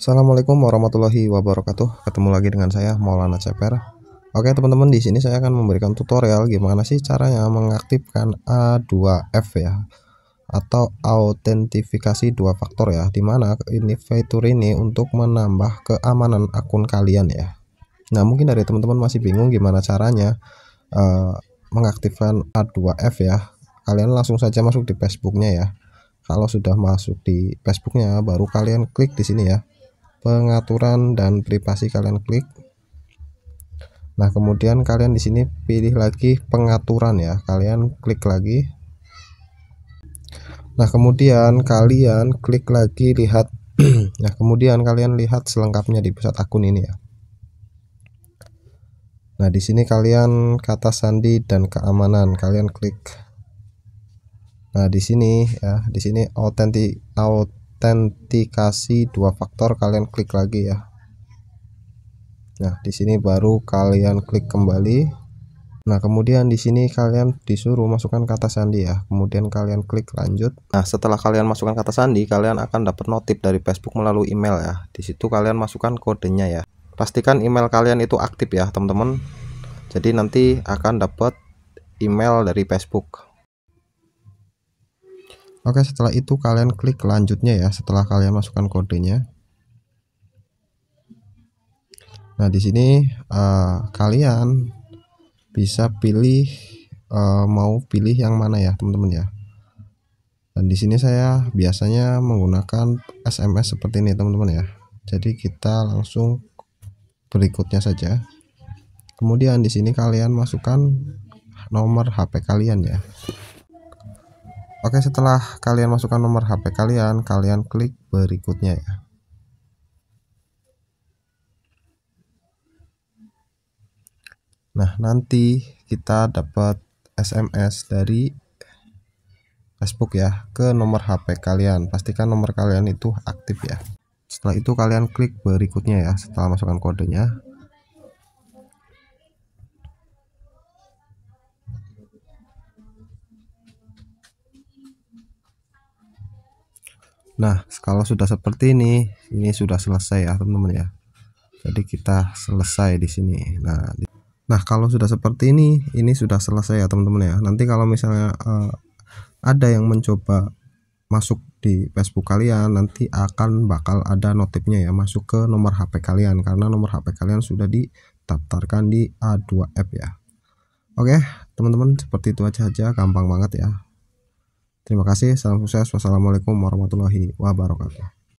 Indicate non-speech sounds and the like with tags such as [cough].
Assalamualaikum warahmatullahi wabarakatuh. Ketemu lagi dengan saya Maulana Ceper. Oke, teman-teman, di sini saya akan memberikan tutorial gimana sih caranya mengaktifkan A2F ya atau autentifikasi dua faktor ya, dimana ini fitur ini untuk menambah keamanan akun kalian ya. Nah, mungkin dari teman-teman masih bingung gimana caranya uh, mengaktifkan A2F ya. Kalian langsung saja masuk di Facebooknya ya. Kalau sudah masuk di Facebooknya, baru kalian klik di sini ya pengaturan dan privasi kalian klik nah kemudian kalian di sini pilih lagi pengaturan ya kalian klik lagi nah kemudian kalian klik lagi lihat [clears throat] nah kemudian kalian lihat selengkapnya di pusat akun ini ya nah di sini kalian kata sandi dan keamanan kalian klik nah di sini ya di sini authentic out autentikasi dua faktor kalian klik lagi ya nah di sini baru kalian klik kembali Nah, kemudian di sini kalian disuruh masukkan kata sandi ya. Kemudian kalian klik lanjut. Nah, setelah kalian masukkan kata sandi, kalian akan dapat notif dari Facebook melalui email ya. Di situ kalian masukkan kodenya ya. Pastikan email kalian itu aktif ya, teman-teman. Jadi nanti akan dapat email dari Facebook. Oke, setelah itu kalian klik lanjutnya ya setelah kalian masukkan kodenya. Nah, di sini uh, kalian bisa pilih uh, mau pilih yang mana ya, teman-teman ya. Dan di sini saya biasanya menggunakan SMS seperti ini, teman-teman ya. Jadi kita langsung berikutnya saja. Kemudian di sini kalian masukkan nomor HP kalian ya. Oke, setelah kalian masukkan nomor HP kalian, kalian klik berikutnya ya. Nah, nanti kita dapat SMS dari Facebook ya ke nomor HP kalian. Pastikan nomor kalian itu aktif ya. Setelah itu kalian klik berikutnya ya setelah masukkan kodenya. Nah, kalau sudah seperti ini, ini sudah selesai ya, teman-teman ya. Jadi kita selesai di sini. Nah, di Nah, kalau sudah seperti ini, ini sudah selesai ya, teman-teman ya. Nanti kalau misalnya uh, ada yang mencoba masuk di Facebook kalian, nanti akan bakal ada notifnya ya masuk ke nomor HP kalian karena nomor HP kalian sudah didaftarkan di A2F ya. Oke, teman-teman, seperti itu aja aja gampang banget ya. Terima kasih, salam sukses. Wassalamualaikum warahmatullahi wabarakatuh.